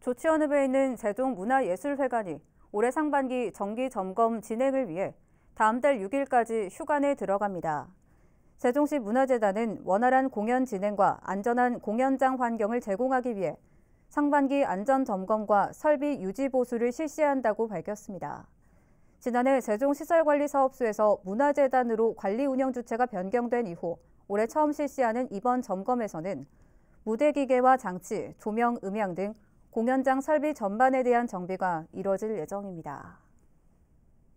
조치원읍에 있는 제종문화예술회관이 올해 상반기 정기 점검 진행을 위해 다음 달 6일까지 휴관에 들어갑니다. 세종시 문화재단은 원활한 공연 진행과 안전한 공연장 환경을 제공하기 위해 상반기 안전 점검과 설비 유지 보수를 실시한다고 밝혔습니다. 지난해 세종시설관리사업소에서 문화재단으로 관리 운영 주체가 변경된 이후 올해 처음 실시하는 이번 점검에서는 무대 기계와 장치, 조명, 음향 등 공연장 설비 전반에 대한 정비가 이뤄질 예정입니다.